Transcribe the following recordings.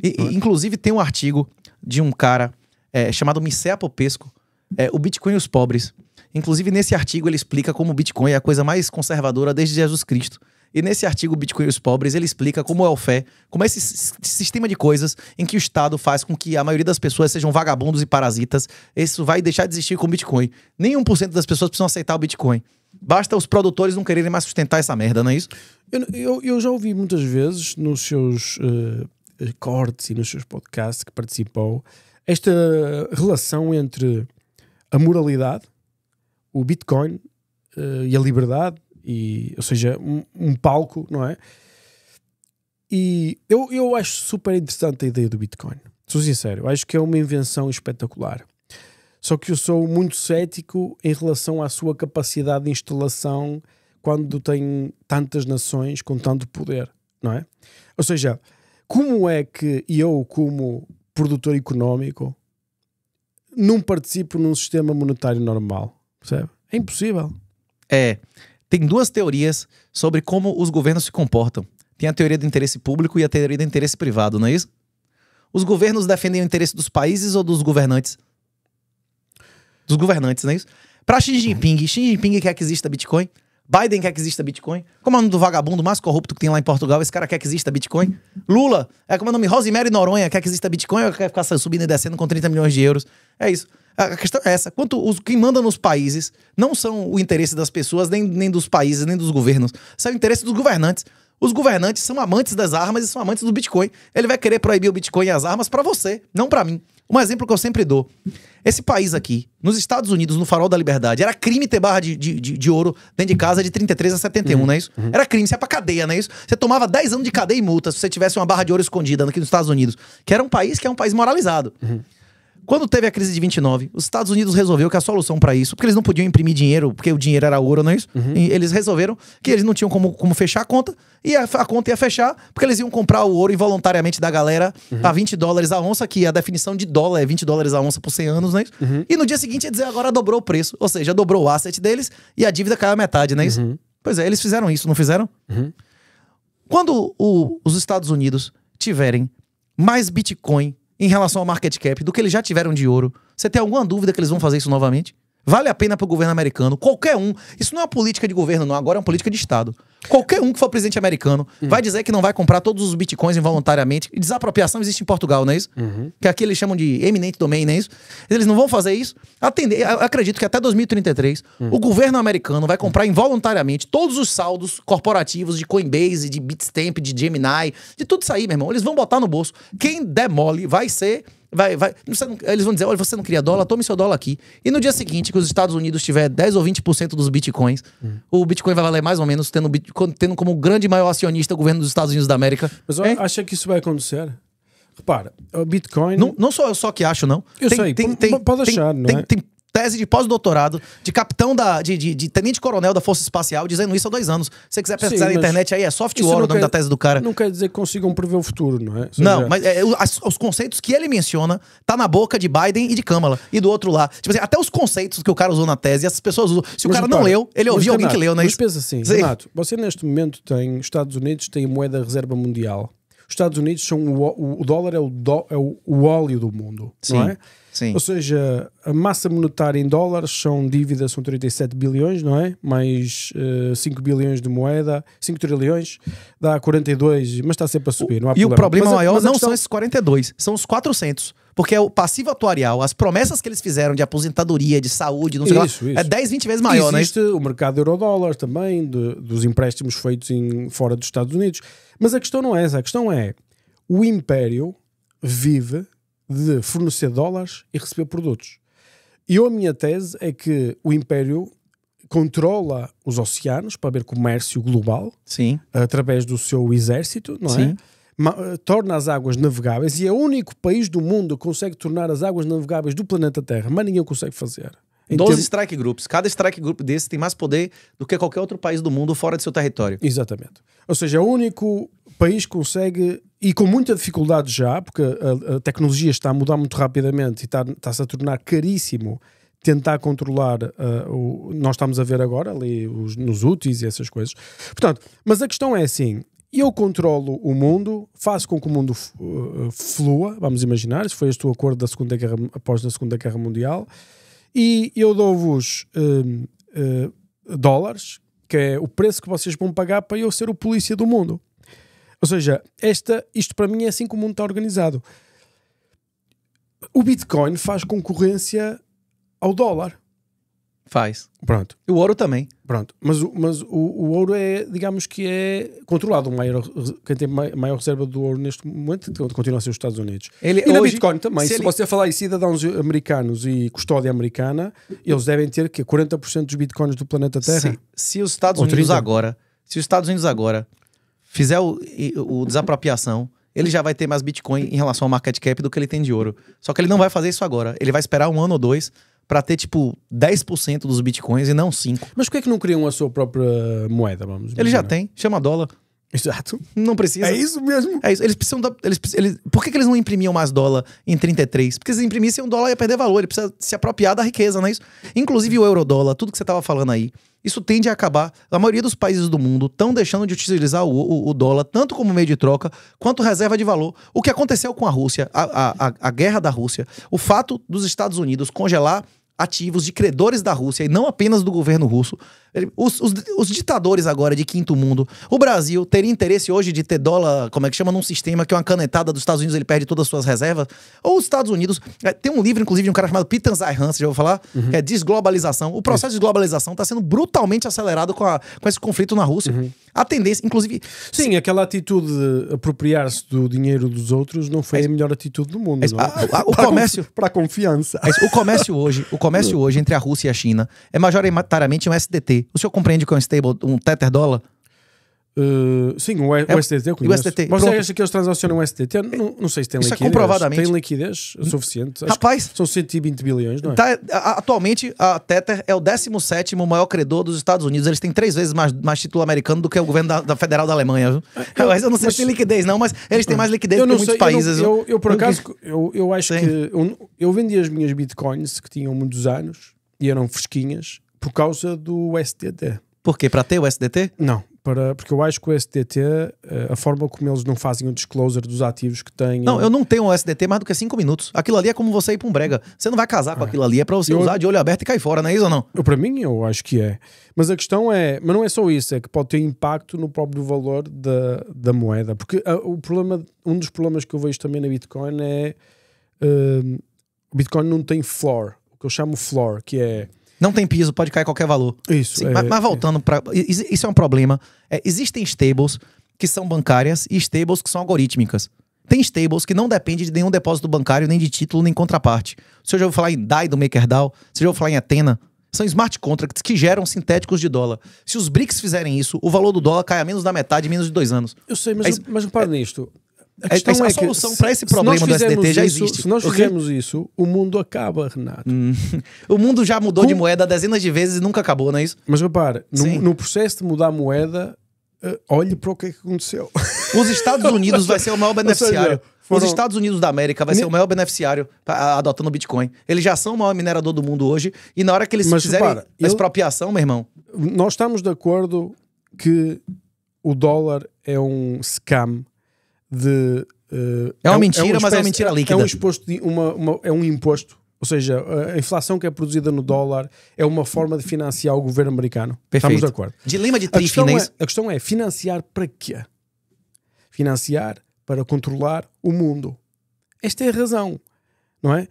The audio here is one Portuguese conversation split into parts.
E, inclusive, tem um artigo de um cara é, chamado Micea Popesco, é, O Bitcoin e os Pobres. Inclusive, nesse artigo, ele explica como o Bitcoin é a coisa mais conservadora desde Jesus Cristo. E nesse artigo, Bitcoin e os Pobres, ele explica como é o fé, como é esse sistema de coisas em que o Estado faz com que a maioria das pessoas sejam vagabundos e parasitas. Isso vai deixar de existir com o Bitcoin. Nem 1% das pessoas precisam aceitar o Bitcoin. Basta os produtores não quererem mais sustentar essa merda, não é isso? Eu, eu, eu já ouvi muitas vezes nos seus uh, cortes e nos seus podcasts que participou, esta relação entre a moralidade, o Bitcoin uh, e a liberdade, e, ou seja, um, um, palco, não é? E eu, eu acho super interessante a ideia do Bitcoin. Sou sincero, acho que é uma invenção espetacular. Só que eu sou muito cético em relação à sua capacidade de instalação quando tem tantas nações com tanto poder, não é? Ou seja, como é que eu, como produtor económico, não participo num sistema monetário normal? Percebe? É impossível. É. Tem duas teorias sobre como os governos se comportam. Tem a teoria do interesse público e a teoria do interesse privado, não é isso? Os governos defendem o interesse dos países ou dos governantes? Dos governantes, não é isso? Para Xi Jinping, Xi Jinping quer que exista Bitcoin? Biden quer que exista Bitcoin. Como é o nome do vagabundo mais corrupto que tem lá em Portugal? Esse cara quer que exista Bitcoin. Lula, é como é o nome? Rosemary Noronha quer que exista Bitcoin ou quer ficar subindo e descendo com 30 milhões de euros? É isso. A questão é essa. Quanto os que manda nos países não são o interesse das pessoas, nem, nem dos países, nem dos governos. São o interesse dos governantes. Os governantes são amantes das armas e são amantes do Bitcoin. Ele vai querer proibir o Bitcoin e as armas para você, não para mim. Um exemplo que eu sempre dou. Esse país aqui, nos Estados Unidos, no farol da liberdade, era crime ter barra de, de, de, de ouro dentro de casa de 33 a 71, uhum, não é isso? Uhum. Era crime, você ia pra cadeia, não é isso? Você tomava 10 anos de cadeia e multa se você tivesse uma barra de ouro escondida aqui nos Estados Unidos, que era um país que é um país moralizado. Uhum. Quando teve a crise de 29, os Estados Unidos resolveu que a solução para isso, porque eles não podiam imprimir dinheiro, porque o dinheiro era ouro, não é isso? Uhum. eles resolveram que eles não tinham como, como fechar a conta, e a, a, conta ia fechar, porque eles iam comprar o ouro involuntariamente da galera uhum. a 20 dólares a onça, que a definição de dólar é 20 dólares a onça por 100 anos, não é isso? Uhum. E no dia seguinte ia dizer agora dobrou o preço, ou seja, dobrou o asset deles e a dívida caiu a metade, não é isso? Uhum. Pois é, eles fizeram isso, não fizeram? Uhum. Quando o, os Estados Unidos tiverem mais Bitcoin em relação ao market cap do que eles já tiveram de ouro? Você tem alguma dúvida que eles vão fazer isso novamente? Vale a pena para o governo americano, qualquer um. Isso não é uma política de governo, não, agora é uma política de Estado. Qualquer um que for presidente americano uhum. vai dizer que não vai comprar todos os bitcoins involuntariamente. E desapropriação existe em Portugal, não é isso? Uhum. Que aqui eles chamam de eminente domain, não é isso? Eles não vão fazer isso. Atender, acredito que até 2033 uhum. o governo americano vai comprar involuntariamente todos os saldos corporativos de Coinbase, de Bitstamp, de Gemini, de tudo isso aí, meu irmão. Eles vão botar no bolso. Quem demole vai ser Vai, vai. Não, eles vão dizer: olha, você não queria dólar, tome seu dólar aqui. E no dia seguinte, que os Estados Unidos tiver 10 ou 20% dos bitcoins, hum. o Bitcoin vai valer mais ou menos, tendo, tendo como grande maior acionista o governo dos Estados Unidos da América. Mas eu é? acho que isso vai acontecer. Né? Repara, o Bitcoin. Não, não sou eu só que acho, não. Eu tem, sei, tem, tem, pode achar, tem, não é? tem, tem tese de pós-doutorado, de capitão da. De, de, de tenente-coronel da Força Espacial, dizendo isso há dois anos. Se você quiser pesquisar na internet aí, é software o nome quer, da tese do cara. Não quer dizer que consigam prever o futuro, não é? não, já... mas é, os, os, conceitos que ele menciona tá na boca de Biden e de Kamala. E do outro lá. Tipo assim, até os conceitos que o cara usou na tese, as pessoas usam. Se o cara não para, leu, ele ouviu alguém que leu, né? Mas pensa assim, Sim. Renato, você neste momento tem. Estados Unidos tem a moeda reserva mundial. Os Estados Unidos são o, o, o dólar é o, do, é o, o óleo do mundo, Sim. não é? Sim. Ou seja, a massa monetária em dólares são dívidas, são 37 bilhões, não é? Mais uh, eh, 5 bilhões de moeda, 5 trilhões, dá 42, mas está sempre a subir, não há e problema. E o problema mas, maior mas não questão... são esses 42, são os 400. Porque é o passivo atuarial, as promessas que eles fizeram de aposentadoria, de saúde, não sei isso, lá, isso. é 10, 20 vezes maior, né? Existe né? o mercado euro-dólar também, de, dos empréstimos feitos em, fora dos Estados Unidos. Mas a questão não é essa, a questão é o império vive de fornecer dólares e receber produtos. E eu, a minha tese é que o Império controla os oceanos para haver comércio global Sim. através do seu exército, não é? Sim. é? Ma eh, torna as águas navegáveis e é o único país do mundo que consegue tornar as águas navegáveis do planeta Terra, mas ninguém consegue fazer. 12 term... strike groups. Cada strike group desse tem mais poder do que qualquer outro país do mundo fora de seu território. Exatamente. Ou seja, é o único país consegue, e com muita dificuldade já, porque a, a tecnologia está a mudar muito rapidamente e está-se a tornar caríssimo tentar controlar uh, o, nós estamos a ver agora ali os, nos úteis e essas coisas. Portanto, mas a questão é assim, eu controlo o mundo, faço com que o mundo uh, flua, vamos imaginar, isso foi este o acordo da Segunda Guerra, após a Segunda Guerra Mundial, e eu dou-vos uh, uh, dólares, que é o preço que vocês vão pagar para eu ser o polícia do mundo. Ou seja, esta, isto para mim é assim que o mundo está organizado. O Bitcoin faz concorrência ao dólar. Faz. Pronto. E o ouro também. Pronto. Mas, mas o, o ouro é, digamos que é controlado. Maior, quem tem maior reserva do ouro neste momento continua a ser os Estados Unidos. Ele, e Bitcoin também. Se, ele... se você falar em cidadãos americanos e custódia americana, eles devem ter que 40% é dos Bitcoins do planeta Terra. Se, se os Estados Unidos agora, se os Estados Unidos agora fizer o, o desapropriação, ele já vai ter mais Bitcoin em relação ao market cap do que ele tem de ouro. Só que ele não vai fazer isso agora. Ele vai esperar um ano ou dois para ter, tipo, 10% dos Bitcoins e não 5%. Mas por que é que não criam a sua própria moeda? Vamos ele já tem, chama dólar. Exato. Não precisa. É isso mesmo. É isso. Eles precisam. Da, eles, eles, por que, que eles não imprimiam mais dólar em 33? Porque se imprimissem um dólar ia perder valor, ele precisa se apropriar da riqueza, não é isso? Inclusive o eurodólar, tudo que você estava falando aí, isso tende a acabar. A maioria dos países do mundo estão deixando de utilizar o, o, o, dólar, tanto como meio de troca, quanto reserva de valor. O que aconteceu com a Rússia, a, a, a guerra da Rússia, o fato dos Estados Unidos congelar ativos de credores da Rússia e não apenas do governo russo, os, os, os, ditadores agora de quinto mundo, o Brasil teria interesse hoje de ter dólar, como é que chama, num sistema que é uma canetada dos Estados Unidos, ele perde todas as suas reservas? Ou os Estados Unidos, é, tem um livro, inclusive, de um cara chamado Peter Zaihan, você já vou falar? Uhum. Que é Desglobalização. O processo uhum. de globalização está sendo brutalmente acelerado com, a, com esse conflito na Rússia. Uhum. A tendência, inclusive... Sim, se... aquela atitude de apropriar-se do dinheiro dos outros não foi é, a melhor atitude do mundo. É, a, a, o para comércio... Para a confiança. o comércio hoje, o comércio hoje entre a Rússia e a China é majoritariamente um SDT o senhor compreende que é um stable, um tether dólar? Uh, sim, o, é, o STT eu conheço. O STT, Você acha que eles transacionam o STT? Não, não sei se tem Isso É comprovadamente. Tem liquidez suficiente. Rapaz. são 120 bilhões, não é? Tá, atualmente, a Tether é o 17 maior credor dos Estados Unidos. Eles têm três vezes mais, mais título americano do que o governo da, da Federal da Alemanha. É, eu, mas eu não sei mas, se tem liquidez, não, mas eles têm mais liquidez do que muitos sei, países. Eu, não, eu, eu, por acaso, eu, eu acho sim. que. Eu, eu vendi as minhas bitcoins que tinham muitos anos e eram fresquinhas por causa do SDT. Por quê? Para ter o SDT? Não, para, porque eu acho que o SDT, eh, a forma como eles não fazem o disclosure dos ativos que têm. Não, eu não tenho um SDT mais do que 5 minutos. Aquilo ali é como você ir para um brega. Você não vai casar com ah. aquilo ali, é para você eu, usar de olho aberto e cair fora, não é isso ou não? Eu, para mim, eu acho que é. Mas a questão é. Mas não é só isso, é que pode ter impacto no próprio valor da, da moeda. Porque a, ah, o problema, um dos problemas que eu vejo também na Bitcoin é. Uh, o Bitcoin não tem floor. O que eu chamo floor, que é não tem piso, pode cair qualquer valor. Isso. Sim, é, mas, mas, voltando é. para. Isso é um problema. É, existem stables que são bancárias e stables que são algorítmicas. Tem stables que não dependem de nenhum depósito bancário, nem de título, nem contraparte. Você já ouviu falar em DAI do MakerDAO? Você já ouviu falar em atena São smart contracts que geram sintéticos de dólar. Se os BRICS fizerem isso, o valor do dólar cai a menos da metade em menos de dois anos. Eu sei, mas, é, eu, mas não para é, nisto a, a, a é, então é solução para esse problema do SDT já isso, existe. Se nós fizermos okay? isso, o mundo acaba, Renato. Hum. O mundo já mudou Com... de hum. moeda dezenas de vezes e nunca acabou, não é isso? Mas repara, no, no processo de mudar a moeda, uh, olhe para o que, é que aconteceu. Os Estados Unidos vai ser o maior beneficiário. foram... Os Estados Unidos da América vai ser o maior beneficiário adotando o Bitcoin. Eles já são o maior minerador do mundo hoje. E na hora que eles Mas, fizerem repara, a expropriação, meu irmão. Nós estamos de acordo que o dólar é um scam de. Uh, é uma eh, mentira, é, é uma espécie, mas é uma mentira líquida. É um, exposto uma, uma, é um imposto. Ou seja, a inflação que é produzida no dólar é uma forma de financiar o governo americano. Perfeito. Estamos de acordo. Dilema de trifinês. A, é, a questão é financiar para quê? Financiar para controlar o mundo. Esta é a razão, não é?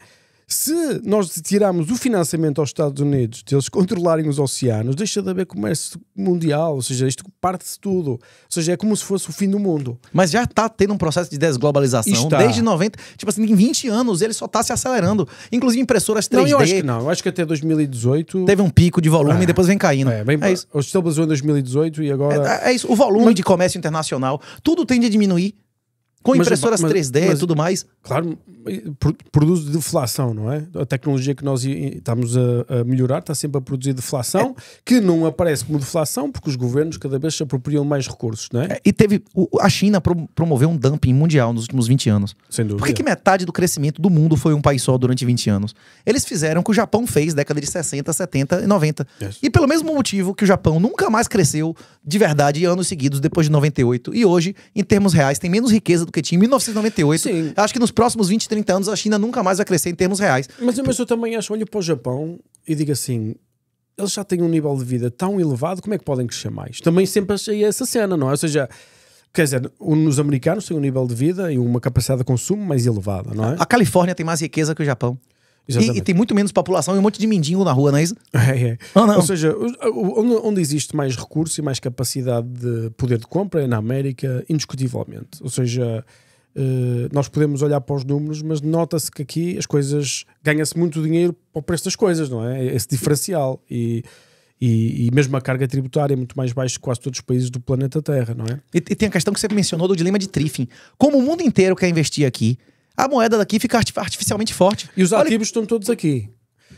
Se nós tirarmos o financiamento aos Estados Unidos, de eles controlarem os oceanos, deixa de haver comércio mundial, ou seja, isto parte de tudo. Ou seja, é como se fosse o fim do mundo. Mas já está tendo um processo de desglobalização está. desde 90, tipo assim, em 20 anos ele só está se acelerando. Inclusive impressoras 3D. Não, eu acho que não, eu acho que até 2018... Teve um pico de volume ah. e depois vem caindo. É, bem, é isso. Estabilizou em 2018 e agora... É, é isso, o volume Mas... de comércio internacional, tudo tende a diminuir com impressoras mas, mas, 3D e tudo mais. Claro, produz deflação, não é? A tecnologia que nós estamos a, a melhorar está sempre a produzir deflação, é. que não aparece como deflação porque os governos cada vez se apropriam mais recursos, não é? é e teve. A China promoveu um dumping mundial nos últimos 20 anos. Sem dúvida. Por que, que metade do crescimento do mundo foi um país só durante 20 anos? Eles fizeram o que o Japão fez década de 60, 70 e 90. Yes. E pelo mesmo motivo que o Japão nunca mais cresceu de verdade anos seguidos depois de 98. E hoje, em termos reais, tem menos riqueza do que tinha em 1998. Sim. Acho que nos próximos 20, 30 anos a China nunca mais vai crescer em termos reais. Mas, mas eu também acho, olho para o Japão e digo assim, eles já têm um nível de vida tão elevado, como é que podem crescer mais? Também sempre achei essa cena, não é? Ou seja, quer dizer, os americanos têm um nível de vida e uma capacidade de consumo mais elevada, não é? A Califórnia tem mais riqueza que o Japão. E, e, tem muito menos população e um monte de mendigo na rua, não é isso? É, é. Ou seja, onde, existe mais recurso e mais capacidade de poder de compra é na América, indiscutivelmente. Ou seja, eh, nós podemos olhar para os números, mas nota-se que aqui as coisas ganha-se muito dinheiro para o preço das coisas, não é? Esse diferencial. E, e, e, mesmo a carga tributária é muito mais baixa que quase todos os países do planeta Terra, não é? E, e tem a questão que você mencionou do dilema de Triffin. Como o mundo inteiro quer investir aqui, a moeda daqui fica artificialmente forte. E os Olha... ativos estão todos aqui.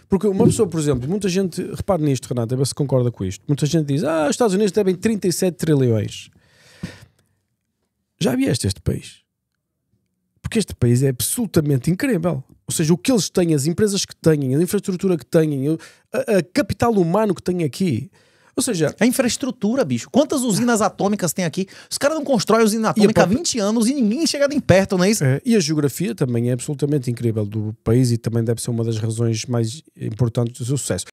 Porque uma pessoa, por exemplo, muita gente, repare nisto, Renato, se concorda com isto. Muita gente diz: ah, os Estados Unidos devem 37 trilhões. Já vieste este país? Porque este país é absolutamente incrível. Ou seja, o que eles têm, as empresas que têm, a infraestrutura que têm, a, a capital humano que têm aqui. Ou seja. A é infraestrutura, bicho. Quantas usinas atômicas tem aqui? Os caras não constroem usina atômica própria... há 20 anos e ninguém é chega nem perto, não é isso? É, e a geografia também é absolutamente incrível do país e também deve ser uma das razões mais importantes do seu sucesso.